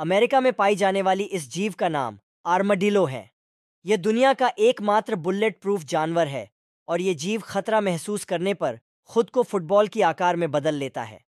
America में पाई जाने वाली इस जीव का नाम आर्मडिलो है यह दुनिया का एकमात्र बुलेट प्रूफ जानवर है और ये जीव खतरा महसूस करने पर खुद को फुटबॉल की आकार में बदल लेता है